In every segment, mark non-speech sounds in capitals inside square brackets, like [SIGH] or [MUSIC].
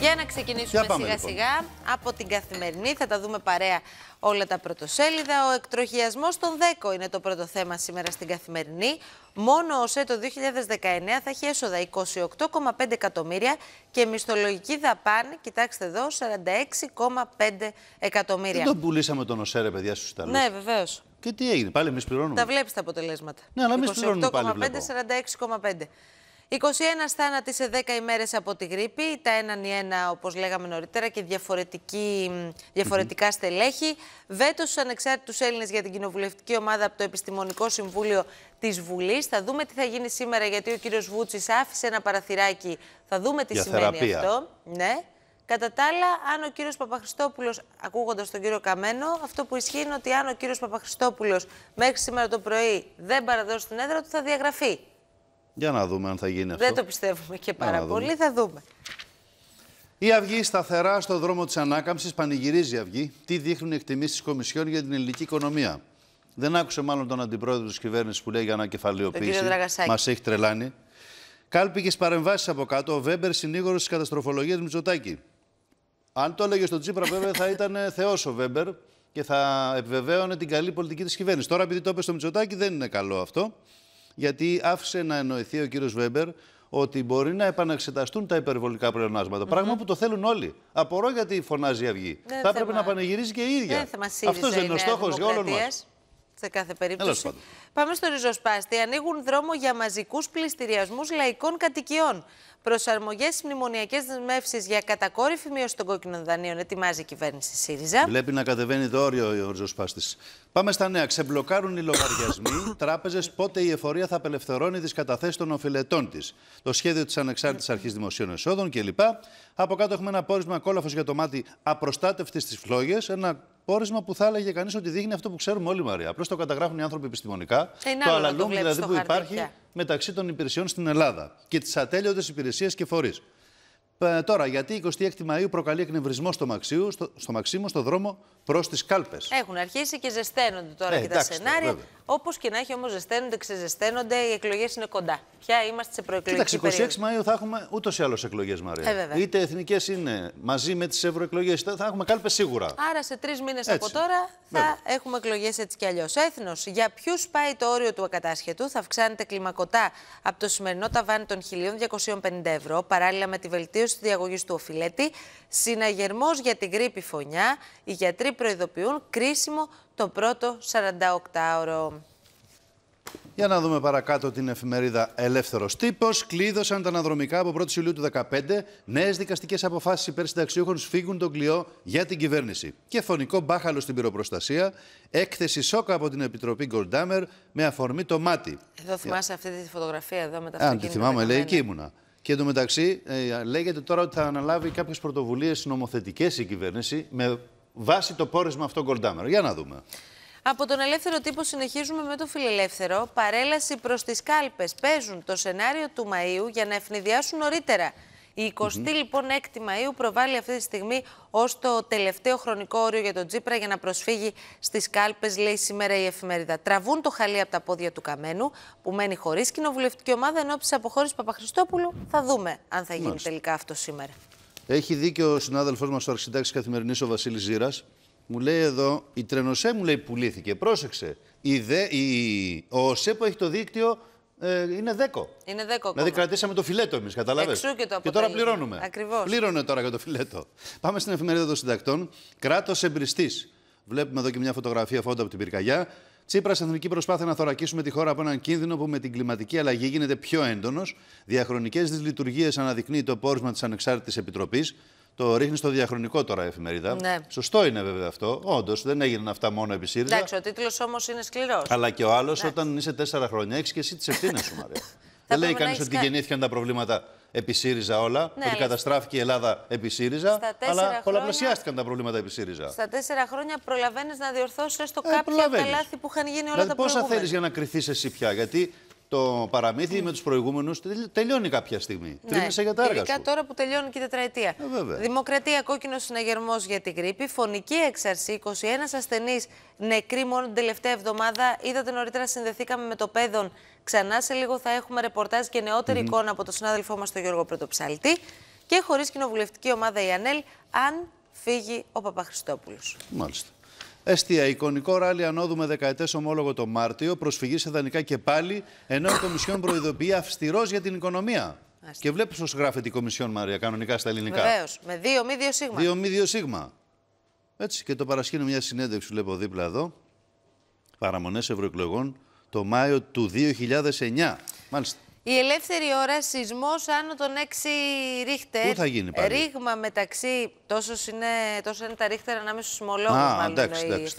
Για να ξεκινήσουμε σιγά λοιπόν. σιγά από την καθημερινή. Θα τα δούμε παρέα όλα τα πρωτοσέλιδα. Ο εκτροχιασμός των 10 είναι το πρώτο θέμα σήμερα στην καθημερινή. Μόνο ο ΣΕ το 2019 θα έχει έσοδα 28,5 εκατομμύρια και μισθολογική δαπάνη, κοιτάξτε εδώ, 46,5 εκατομμύρια. Δεν τον πουλήσαμε τον ΟΣΕ, ρε παιδιά, στους Ιταλούς. Ναι, βεβαίως. Και τι έγινε, πάλι εμείς πληρώνουμε. Τα βλέπεις τα αποτελέσματα. Ναι, αλλά εμείς πληρώνουμε 46,5. 21 θάνατοι σε 10 ημέρες από τη γρήπη, τα έναν ή ένα όπως λέγαμε νωρίτερα και διαφορετική, διαφορετικά στελέχη. Βέτος στους ανεξάρτητους Έλληνες για την κοινοβουλευτική ομάδα από το Επιστημονικό Συμβούλιο της Βουλής. Θα δούμε τι θα γίνει σήμερα γιατί ο κύριος Βούτσης άφησε ένα παραθυράκι. Θα δούμε τι σημαίνει αυτό. Ναι. Κατά τα άλλα, αν ο κύριος Παπαχριστόπουλος, ακούγοντας τον κύριο Καμένο, αυτό που ισχύει είναι ότι αν ο κύριος Παπαχριστόπουλος μέχρι σήμερα το πρωί δεν παραδώσει την έδρα του, θα διαγραφεί. Για να δούμε αν θα γίνει αυτό. Δεν το πιστεύουμε και πάρα πολύ. Θα δούμε. Η Αυγή σταθερά στο δρόμο της ανάκαμψης πανηγυρίζει η Αυγή. Τι δείχνουν οι εκτιμήσεις της Κομισιόν για την ελληνική οικονομία. Δεν άκουσε μάλλον τον αντιπρόεδρο της κυβέρνησης που λέει για ανακεφαλαιοποίηση. Μας έχει τρελάνει. Κάλπικε παρεμβάσεις από κάτω. Ο Βέμπερ συνήγορος της καταστροφολογίας Μητσοτάκη. Αν το έλεγε στον Τσίπρα, βέβαια θα ήταν θεός ο Βέμπερ και θα επιβεβαίωνε την καλή πολιτική της κυβέρνησης. Τώρα, επειδή το είπε στο Μητσοτάκη, δεν είναι καλό αυτό γιατί άφησε να εννοηθεί ο κύριος Βέμπερ ότι μπορεί να επαναξεταστούν τα υπερβολικά πλεονάσματα. Πράγμα που το θέλουν όλοι. Απορώ γιατί φωνάζει η Αυγή. θα έπρεπε να πανηγυρίζει και η ίδια. Αυτός δεν είναι ο στόχος για όλων μας. Σε κάθε περίπτωση. Πάμε στο ριζοσπάστη. Ανοίγουν δρόμο για μαζικούς πληστηριασμούς λαϊκών κατοικιών προσαρμογές στις μνημονιακές δεσμεύσεις για κατακόρυφη μείωση των κόκκινων δανείων ετοιμάζει η κυβέρνηση ΣΥΡΙΖΑ. Βλέπει να κατεβαίνει το όριο ο ριζοσπάστη. Πάμε στα νέα. Ξεμπλοκάρουν οι λογαριασμοί, [COUGHS] τράπεζες, πότε η εφορία θα απελευθερώνει τις καταθέσεις των οφειλετών της. Το σχέδιο της ανεξάρτητης αρχής δημοσίων εσόδων κλπ. Από κάτω έχουμε ένα πόρισμα κόλαφος για το μάτι απροστάτευτης της φλόγες. Ένα πόρισμα που θα έλεγε κανείς ότι δείχνει αυτό που ξέρουμε όλοι, Μαρία. Απλώς το καταγράφουν οι άνθρωποι επιστημονικά. το αλλαλούμ δηλαδή που υπάρχει μεταξύ των υπηρεσιών στην Ελλάδα και τις ατέλειωτες υπηρεσίες και φορείς. Ε, τώρα, γιατί η 26η Μαου προκαλεί εκνευρισμό στο, Μαξίου, στο, στο Μαξίμου, στο δρόμο προς τις κάλπες. Έχουν αρχίσει και ζεσταίνονται τώρα ε, και τα ναι, σενάρια. Όπως και να έχει, όμως ζεσταίνονται, ξεζεσταίνονται, οι εκλογές είναι κοντά. Πια είμαστε σε προεκλογική Κοίταξε, 26 Μαου θα έχουμε ούτως ή άλλως εκλογές, Μαρία. Ε, Είτε εθνικές είναι μαζί με τις ευρωεκλογές, θα έχουμε κάλπες σίγουρα. Άρα σε τρεις μήνες από τώρα βέβαια. θα έχουμε εκλογές έτσι κι αλλιώς. Έθνος, για ποιους πάει το όριο του ακατάσχετου, θα αυξάνεται κλιμακωτά από το σημερινό ταβάνι των 1250 ευρώ, παράλληλα με τη βελτίωση τη διαγωγή του οφειλέτη. Συναγερμός για την γρήπη φωνιά. Οι γιατροί προειδοποιούν κρίσιμο το πρώτο 48ωρο. Για να δούμε παρακάτω την εφημερίδα Ελεύθερος Τύπος. Κλείδωσαν τα αναδρομικά από 1η Ιουλίου του 2015. Νέες δικαστικές αποφάσεις υπέρ συνταξιούχων σφίγγουν τον κλειό για την κυβέρνηση. Και φωνικό μπάχαλο στην πυροπροστασία. Έκθεση σόκα από την Επιτροπή Γκολντάμερ με αφορμή το μάτι. Εδώ θυμάσαι αυτή τη φωτογραφία εδώ με τα Αν τη θυμάμαι, λέει εκεί ήμουνα. Και εντωμεταξύ ε, λέγεται τώρα ότι θα αναλάβει κάποιες πρωτοβουλίες νομοθετικές η κυβέρνηση με βάση το πόρισμα αυτό Γκολντάμερο. Για να δούμε. Από τον ελεύθερο τύπο συνεχίζουμε με το φιλελεύθερο. Παρέλαση προς τις κάλπες. Παίζουν το σενάριο του Μαΐου για να ευνηδιάσουν νωρίτερα. Η 20η mm λοιπόν 6η Μαΐου προβάλλει αυτή τη στιγμή ως το τελευταίο χρονικό όριο για τον Τσίπρα για να προσφύγει στις κάλπες, λέει σήμερα η εφημερίδα. Τραβούν το χαλί από τα πόδια του Καμένου που μένει χωρίς κοινοβουλευτική ομάδα ενώ της αποχώρησης Παπαχριστόπουλου θα δούμε αν θα γίνει τελικά αυτό σήμερα. Έχει δίκιο ο συνάδελφός μας, ο αρχισυντάκτης καθημερινής, ο Βασίλης Ζήρας. Μου λέει εδώ, η Τρενοσέ μου λέει πουλήθηκε. Πρόσεξε. Η, δε, ο ΣΕπό έχει το δίκτυο ε, είναι δέκο. Είναι ακόμα. Δηλαδή κρατήσαμε το φιλέτο εμείς, Κατάλαβε. και το Και τώρα πληρώνουμε. Ακριβώς. Πλήρωνε τώρα για το φιλέτο. Πάμε στην εφημερίδα των συντακτών. Κράτος εμπριστής. Βλέπουμε εδώ και μια φωτογραφία φόντα από την πυρκαγιά. Τσίπρας, εθνική προσπάθεια να θωρακίσουμε τη χώρα από έναν κίνδυνο που με την κλιματική αλλαγή γίνεται πιο έντονος. Διαχρονικές δυσλειτουργίες αναδεικνύει το πόρισμα της Ανεξάρτητης Επιτροπής. Το ρίχνεις στο διαχρονικό τώρα η εφημερίδα. Ναι. Σωστό είναι βέβαια αυτό. Όντως δεν έγιναν αυτά μόνο επί ΣΥΡΙΖΑ. Εντάξει, ο τίτλος όμως είναι σκληρός. Αλλά και ο άλλος, ναι. όταν είσαι τέσσερα χρόνια, έχεις και εσύ τις ευθύνες σου, Μαρία. [LAUGHS] δεν λέει κανεί ότι γεννήθηκαν τα προβλήματα επί ΣΥΡΙΖΑ όλα, ναι, ότι καταστράφηκε η Ελλάδα επί ΣΥΡΙΖΑ, αλλά χρόνια... πολλαπλασιάστηκαν τα προβλήματα επί ΣΥΡΙΖΑ. Στα τέσσερα χρόνια προλαβαίνεις να διορθώσεις έστω ε, τα λάθη που είχαν γίνει όλα δηλαδή, τα προηγούμενα. Πόσα θέλεις για να κρυθείς εσύ πια, γιατί το παραμύθι με τους προηγούμενους τελειώνει κάποια στιγμή. Ναι. Τρίμησε για τα έργα. Ειδικά τώρα που τελειώνει και η τετραετία. Ε, Δημοκρατία, κόκκινος συναγερμός για την γρήπη. Φωνική έξαρση. 21 ασθενείς νεκροί μόνο την τελευταία εβδομάδα. Είδατε νωρίτερα, συνδεθήκαμε με το παιδόν. Ξανά σε λίγο θα έχουμε ρεπορτάζ και νεότερη εικόνα από τον συνάδελφό μας τον Γιώργο Πρωτοψαλτή. Και χωρίς κοινοβουλευτική ομάδα η ΑΝΕΛ, αν φύγει ο Παπαχριστόπουλος. Μάλιστα. Εστία, εικονικό ράλι ανόδου με δεκαετές ομόλογο το Μάρτιο, προσφυγή σε δανεικά και πάλι, ενώ η Κομισιόν προειδοποιεί αυστηρός για την οικονομία. Και βλέπεις πώς γράφεται η Κομισιόν, Μαρία, κανονικά στα ελληνικά. Βεβαίως. Με δύο μη δύο σίγμα. Δύο μη δύο σίγμα. Έτσι και το παρασκήνιο μια συνέντευξη, βλέπω δίπλα εδώ. Παραμονές ευρωεκλογών το Μάιο του 2009. Μάλιστα. Η ελεύθερη ώρα σεισμός άνω των 6 ρίχτερ. Πού θα γίνει πάλι. Ρήγμα μεταξύ. Τόσος είναι, τόσο είναι τα ρίχτερ ανάμεσα στους μολόγους, μάλλον εντάξει, η εντάξει,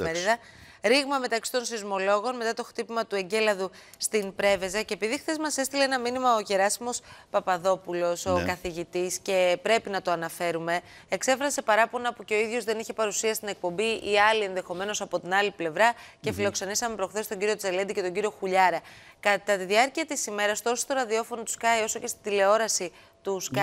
Ρήγμα μεταξύ των σεισμολόγων μετά το χτύπημα του Εγκέλαδου στην Πρέβεζα. Και επειδή χθες μας έστειλε ένα μήνυμα ο κεράσιμο Παπαδόπουλος, ο ναι. καθηγητής, και πρέπει να το αναφέρουμε, εξέφρασε παράπονα που και ο ίδιος δεν είχε παρουσία στην εκπομπή ή άλλοι ενδεχομένως από την άλλη πλευρά. Και mm -hmm. φιλοξενήσαμε προχθές τον κύριο Τσελέντη και τον κύριο Χουλιάρα. Κατά τη διάρκεια της ημέρας, τόσο στο ραδιόφωνο του Sky όσο και στη τηλεόραση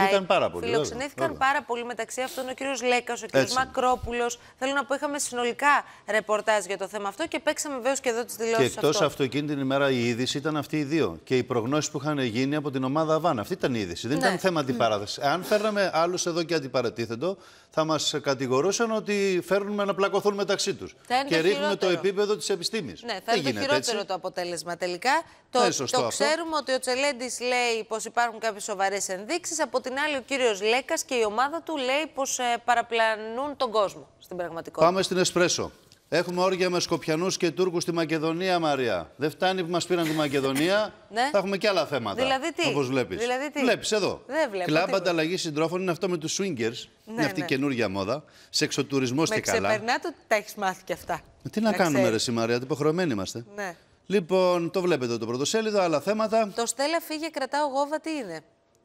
ήταν πάρα πολύ. Φιλοξενήθηκαν βέβαια. πάρα πολύ μεταξύ αυτών ο κ. Λέκας, ο κ. Μακρόπουλος. Θέλω να πω, είχαμε συνολικά ρεπορτάζ για το θέμα αυτό και παίξαμε βεβαίω και εδώ τις δηλώσει. Και εκτό αυτό εκείνη την ημέρα η είδηση ήταν αυτοί οι δύο. Και οι προγνώσεις που είχαν γίνει από την ομάδα Αβάν. Αυτή ήταν η είδηση. Δεν ναι. ήταν θέμα αντιπαράθεσης. Αν φέρναμε άλλους εδώ και αντιπαρατήθεντο, θα μας κατηγορούσαν ότι φέρνουμε να πλακωθούν μεταξύ τους. Και ρίχνουμε το επίπεδο της επιστήμης. Ναι, θα είναι το χειρότερο το αποτέλεσμα τελικά. Το, το ξέρουμε ότι ο Τσελέντης λέει πως υπάρχουν κάποιες σοβαρές ενδείξεις. Από την άλλη, ο κύριος Λέκας και η ομάδα του λέει πως ε, παραπλανούν τον κόσμο στην πραγματικότητα. Πάμε στην Εσπρέσο. Έχουμε όρια με Σκοπιανούς και Τούρκους στη Μακεδονία, Μαρία. Δεν φτάνει που μας πήραν τη Μακεδονία. [LAUGHS] ναι. Θα έχουμε και άλλα θέματα. Δηλαδή τι. Όπως βλέπεις. Δηλαδή Βλέπεις εδώ. Δεν βλέπω. Κλαμπ ανταλλαγή συντρόφων είναι αυτό με τους swingers. Ναι, είναι αυτή η ναι. καινούργια μόδα. εξωτουρισμό και καλά. Ξεπερνά το τα έχεις μάθει κι αυτά. Ε, τι να, να κάνουμε, ρε Μαρία, υποχρεωμένοι είμαστε. Ναι. Λοιπόν, το βλέπετε το πρωτοσέλιδο, άλλα θέματα. Το Στέλλα φύγε, κρατάω γόβα, τι είναι.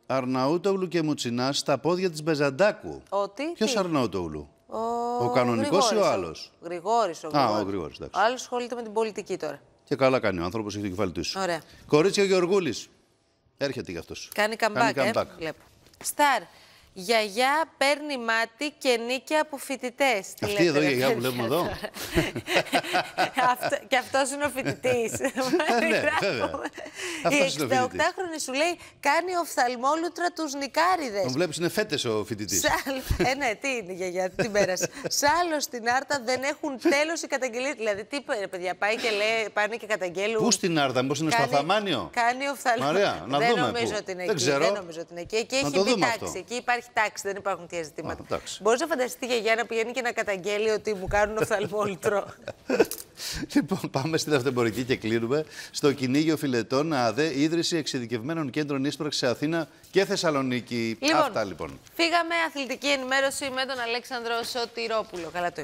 Αρναούτογλου και Μουτσινάς στα πόδια της Μπεζαντάκου. Ότι. Ποιος Αρναούτογλου. Ο, κανονικός ή ο άλλος. Γρηγόρης, ο Α, ο Γρηγόρης, Ο άλλος ασχολείται με την πολιτική τώρα. Και καλά κάνει ο άνθρωπος, έχει το κεφάλι του. Ωραία. Κορίτσια Γεωργούλης. Έρχεται γι' αυτός. Κάνει καμπάκι. Κάνει ε, Σταρ. Γιαγιά παίρνει μάτι και νίκη από φοιτητές. Αυτή εδώ η γιαγιά που βλέπουμε εδώ. [LAUGHS] και αυτός είναι ο φοιτητής. [LAUGHS] ναι, η 68χρονη σου λέει κάνει οφθαλμόλουτρα τους νικάριδες. Τον βλέπεις, είναι φέτες ο φοιτητής. ε, ναι, τι είναι γιαγιά, την πέρασε. άλλο στην Άρτα δεν έχουν τέλος οι καταγγελίες. Δηλαδή, τι παιδιά, πάει και λέει, πάνε και καταγγέλουν. Πού στην Άρτα, μήπως είναι στο Θαμάνιο. Κάνει οφθαλμόλουτρα. Δεν νομίζω ότι είναι εκεί. Δεν νομίζω ότι είναι εκεί. έχει Εκεί υπάρχει υπάρχει τάξη, δεν υπάρχουν τέτοια ζητήματα. Μπορείς να φανταστεί για να πηγαίνει και να καταγγέλει ότι μου κάνουν οφθαλμόλυτρο. [LAUGHS] λοιπόν, πάμε στην αυτεμπορική και κλείνουμε. Στο κυνήγιο φιλετών ΑΔΕ, ίδρυση εξειδικευμένων κέντρων ίσπραξης σε Αθήνα και Θεσσαλονίκη. Λοιπόν, Αυτά λοιπόν. Φύγαμε αθλητική ενημέρωση με τον Αλέξανδρο Σωτηρόπουλο. Καλά το